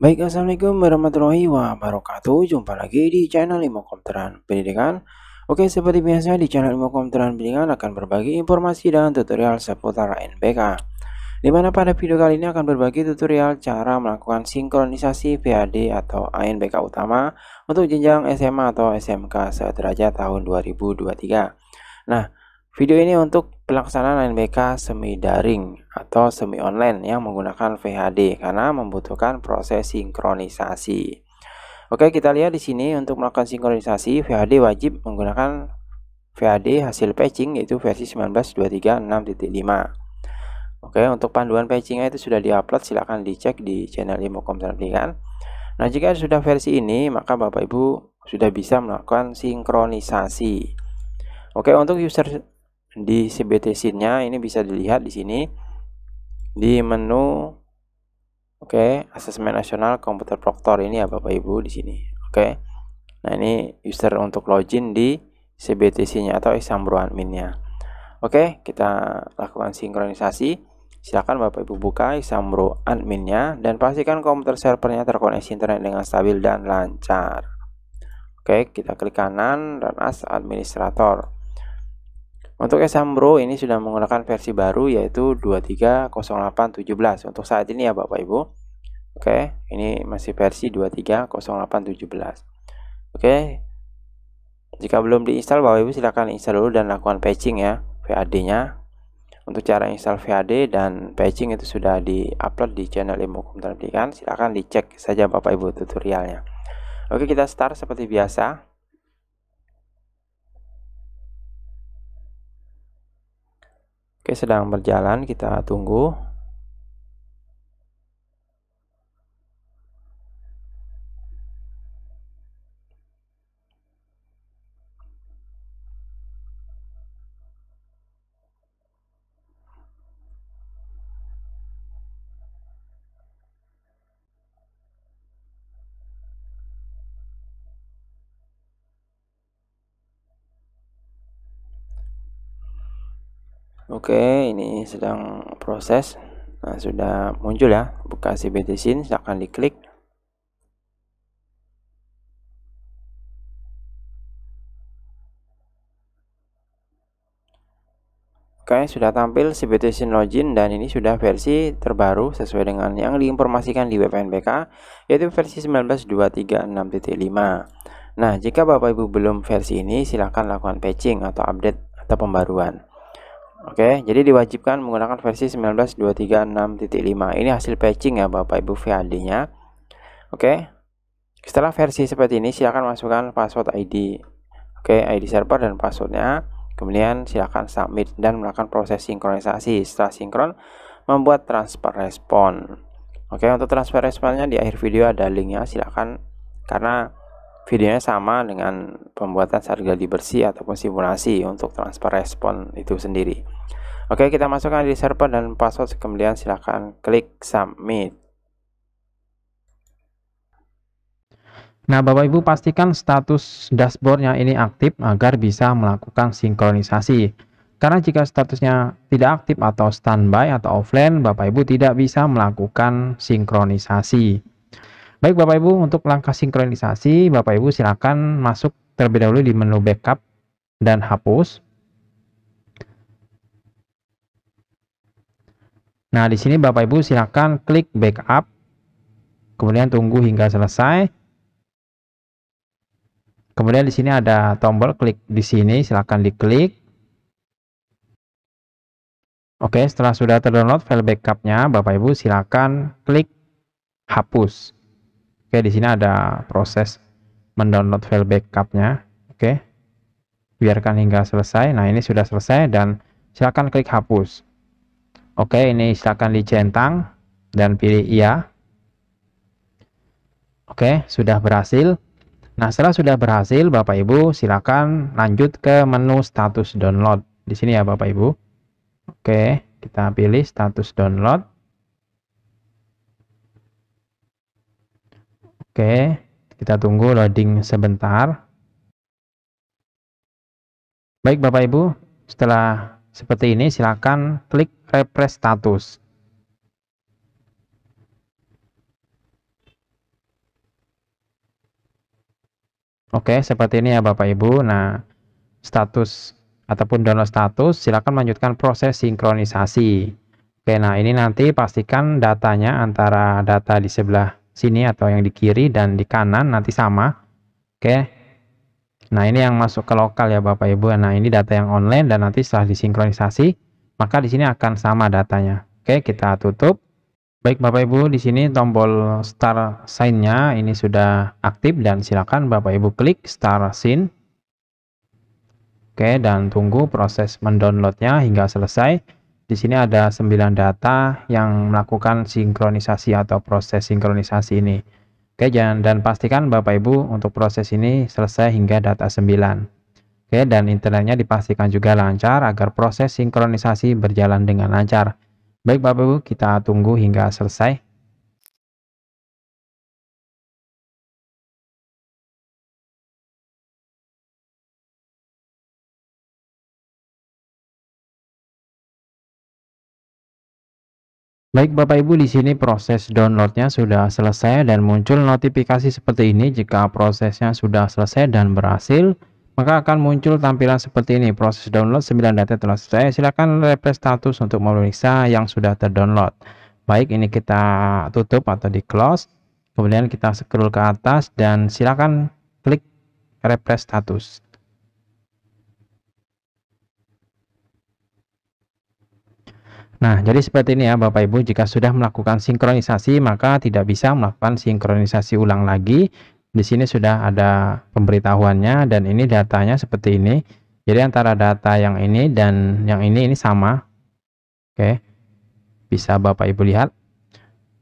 Baik, Assalamualaikum warahmatullahi wabarakatuh. Jumpa lagi di channel Ilmu Komteran Pendidikan. Oke, seperti biasa di channel Ilmu Komteran Pendidikan akan berbagi informasi dan tutorial seputar NPK. Dimana pada video kali ini akan berbagi tutorial cara melakukan sinkronisasi PAD atau ANBK utama untuk jenjang SMA atau SMK sederajat tahun 2023. Nah, Video ini untuk pelaksanaan NBK semi daring atau semi online yang menggunakan VHD karena membutuhkan proses sinkronisasi. Oke, kita lihat di sini untuk melakukan sinkronisasi VHD wajib menggunakan VHD hasil patching yaitu versi 19236.5. Oke, untuk panduan patchingnya itu sudah diupload silahkan dicek di channel Imocom Sertifikan. Nah, jika sudah versi ini maka Bapak Ibu sudah bisa melakukan sinkronisasi. Oke, untuk user di CBT scene-nya ini bisa dilihat di sini di menu oke okay, asesmen nasional komputer proktor ini ya Bapak Ibu di sini oke okay. nah ini user untuk login di CBTC-nya atau Exambro admin-nya oke okay, kita lakukan sinkronisasi silakan Bapak Ibu buka Exambro admin-nya dan pastikan komputer servernya terkoneksi internet dengan stabil dan lancar oke kita klik kanan dan as administrator untuk Bro ini sudah menggunakan versi baru yaitu 230817 untuk saat ini ya Bapak Ibu. Oke, ini masih versi 230817. Oke. Jika belum diinstal Bapak Ibu silahkan install dulu dan lakukan patching ya VAD-nya. Untuk cara install VAD dan patching itu sudah di-upload di channel Ilmu Komputer Pendidikan. silakan dicek saja Bapak Ibu tutorialnya. Oke, kita start seperti biasa. sedang berjalan, kita tunggu. Oke, ini sedang proses. Nah, sudah muncul ya Bekasi BTSIN, silahkan diklik. Oke, sudah tampil CBTSIN login dan ini sudah versi terbaru sesuai dengan yang diinformasikan di WPNBK yaitu versi 19236.5. Nah, jika Bapak Ibu belum versi ini, silahkan lakukan patching atau update atau pembaruan. Oke, jadi diwajibkan menggunakan versi 19.236.5. Ini hasil patching ya Bapak Ibu VAD-nya. Oke. Setelah versi seperti ini silakan masukkan password ID. Oke, ID server dan passwordnya. Kemudian silakan submit dan melakukan proses sinkronisasi. Setelah sinkron, membuat transfer respon. Oke, untuk transfer responnya di akhir video ada linknya. Silakan karena Videonya sama dengan pembuatan sargali bersih ataupun simulasi untuk transfer respon itu sendiri. Oke, kita masukkan di server dan password kemudian silahkan klik submit. Nah, Bapak Ibu pastikan status dashboardnya ini aktif agar bisa melakukan sinkronisasi. Karena jika statusnya tidak aktif atau standby atau offline, Bapak Ibu tidak bisa melakukan sinkronisasi. Baik Bapak Ibu, untuk langkah sinkronisasi, Bapak Ibu silakan masuk terlebih dahulu di menu backup dan hapus. Nah, di sini Bapak Ibu silakan klik backup, kemudian tunggu hingga selesai. Kemudian di sini ada tombol klik di sini, silakan diklik. Oke, setelah sudah terdownload file backupnya, Bapak Ibu silakan klik hapus. Oke, di sini ada proses mendownload file backupnya. Oke, biarkan hingga selesai. Nah, ini sudah selesai dan silakan klik hapus. Oke, ini silakan dicentang dan pilih iya. Oke, sudah berhasil. Nah, setelah sudah berhasil, Bapak Ibu silakan lanjut ke menu status download. Di sini ya, Bapak Ibu. Oke, kita pilih status download. Oke, kita tunggu loading sebentar. Baik Bapak Ibu, setelah seperti ini silakan klik refresh status. Oke, seperti ini ya Bapak Ibu. Nah, status ataupun download status, silakan lanjutkan proses sinkronisasi. Oke, nah ini nanti pastikan datanya antara data di sebelah sini atau yang di kiri dan di kanan nanti sama oke nah ini yang masuk ke lokal ya Bapak Ibu nah ini data yang online dan nanti setelah disinkronisasi maka di sini akan sama datanya oke kita tutup baik Bapak Ibu di sini tombol start sign nya ini sudah aktif dan silakan Bapak Ibu klik start sign oke dan tunggu proses mendownloadnya hingga selesai di sini ada 9 data yang melakukan sinkronisasi atau proses sinkronisasi ini. Oke, jangan dan pastikan Bapak Ibu untuk proses ini selesai hingga data 9. Oke, dan internetnya dipastikan juga lancar agar proses sinkronisasi berjalan dengan lancar. Baik Bapak Ibu, kita tunggu hingga selesai. Baik Bapak Ibu, di sini proses downloadnya sudah selesai dan muncul notifikasi seperti ini. Jika prosesnya sudah selesai dan berhasil, maka akan muncul tampilan seperti ini. Proses download 9 data telah selesai. Silakan refresh status untuk memeriksa yang sudah terdownload. Baik, ini kita tutup atau di close. Kemudian kita scroll ke atas dan silakan klik refresh status. Nah, jadi seperti ini ya Bapak Ibu, jika sudah melakukan sinkronisasi maka tidak bisa melakukan sinkronisasi ulang lagi. Di sini sudah ada pemberitahuannya dan ini datanya seperti ini. Jadi antara data yang ini dan yang ini ini sama. Oke. Bisa Bapak Ibu lihat.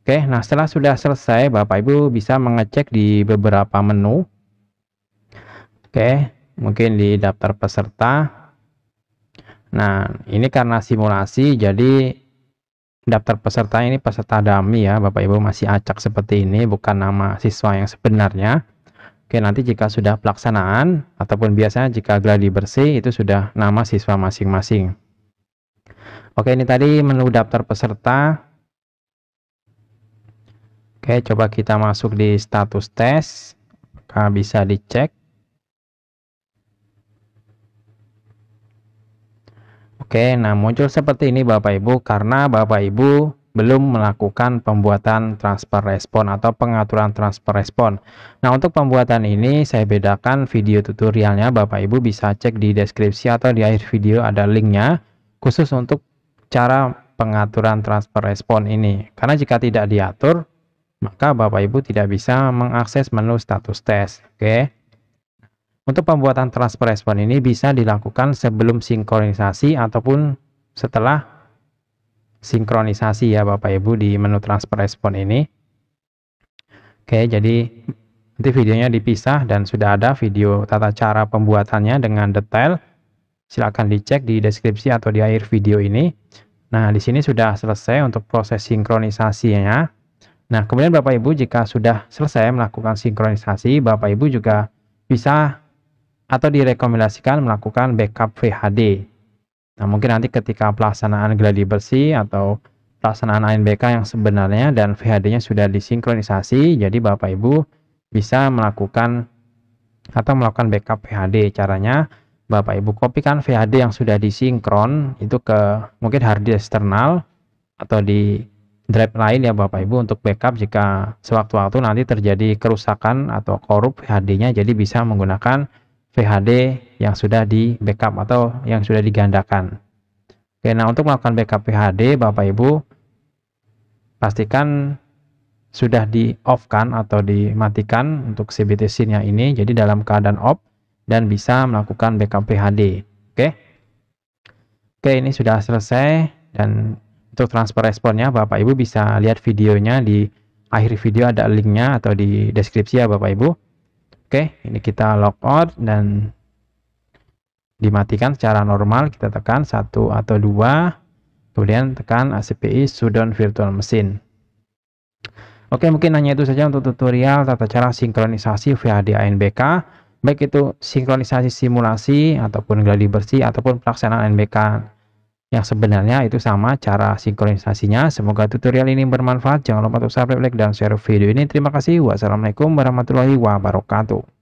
Oke, nah setelah sudah selesai Bapak Ibu bisa mengecek di beberapa menu. Oke, mungkin di daftar peserta Nah, ini karena simulasi jadi daftar peserta ini peserta dami ya, Bapak Ibu masih acak seperti ini, bukan nama siswa yang sebenarnya. Oke, nanti jika sudah pelaksanaan ataupun biasanya jika gladi bersih itu sudah nama siswa masing-masing. Oke, ini tadi menu daftar peserta. Oke, coba kita masuk di status tes. Apakah bisa dicek? Oke, nah muncul seperti ini Bapak Ibu karena Bapak Ibu belum melakukan pembuatan transfer respon atau pengaturan transfer respon. Nah, untuk pembuatan ini saya bedakan video tutorialnya Bapak Ibu bisa cek di deskripsi atau di akhir video ada linknya khusus untuk cara pengaturan transfer respon ini. Karena jika tidak diatur, maka Bapak Ibu tidak bisa mengakses menu status test. Oke. Untuk pembuatan transfer respon ini bisa dilakukan sebelum sinkronisasi ataupun setelah sinkronisasi ya Bapak Ibu di menu transfer respon ini. Oke, jadi nanti videonya dipisah dan sudah ada video tata cara pembuatannya dengan detail. Silahkan dicek di deskripsi atau di akhir video ini. Nah, di sini sudah selesai untuk proses sinkronisasinya. Nah, kemudian Bapak Ibu jika sudah selesai melakukan sinkronisasi, Bapak Ibu juga bisa atau direkomendasikan melakukan backup VHD. Nah, mungkin nanti ketika pelaksanaan geladi bersih atau pelaksanaan ANBK yang sebenarnya dan VHD-nya sudah disinkronisasi, jadi Bapak Ibu bisa melakukan atau melakukan backup VHD. Caranya Bapak Ibu kopikan VHD yang sudah disinkron itu ke mungkin hard disk eksternal atau di drive lain ya Bapak Ibu untuk backup jika sewaktu-waktu nanti terjadi kerusakan atau korup VHD-nya jadi bisa menggunakan VHD yang sudah di backup atau yang sudah digandakan. Oke, nah untuk melakukan backup VHD, Bapak Ibu pastikan sudah di off kan atau dimatikan untuk CBT scene yang ini jadi dalam keadaan off dan bisa melakukan backup VHD. oke oke ini sudah selesai dan untuk transfer responnya Bapak Ibu bisa lihat videonya di akhir video ada linknya atau di deskripsi ya Bapak Ibu Oke, ini kita lock out dan dimatikan secara normal. Kita tekan satu atau dua, kemudian tekan ACPI sudon Virtual mesin. Oke, mungkin hanya itu saja untuk tutorial tata cara sinkronisasi VHD NBK baik itu sinkronisasi simulasi ataupun gladi bersih ataupun pelaksanaan NBK yang sebenarnya itu sama cara sinkronisasinya. Semoga tutorial ini bermanfaat. Jangan lupa untuk subscribe, like, dan share video ini. Terima kasih. Wassalamualaikum warahmatullahi wabarakatuh.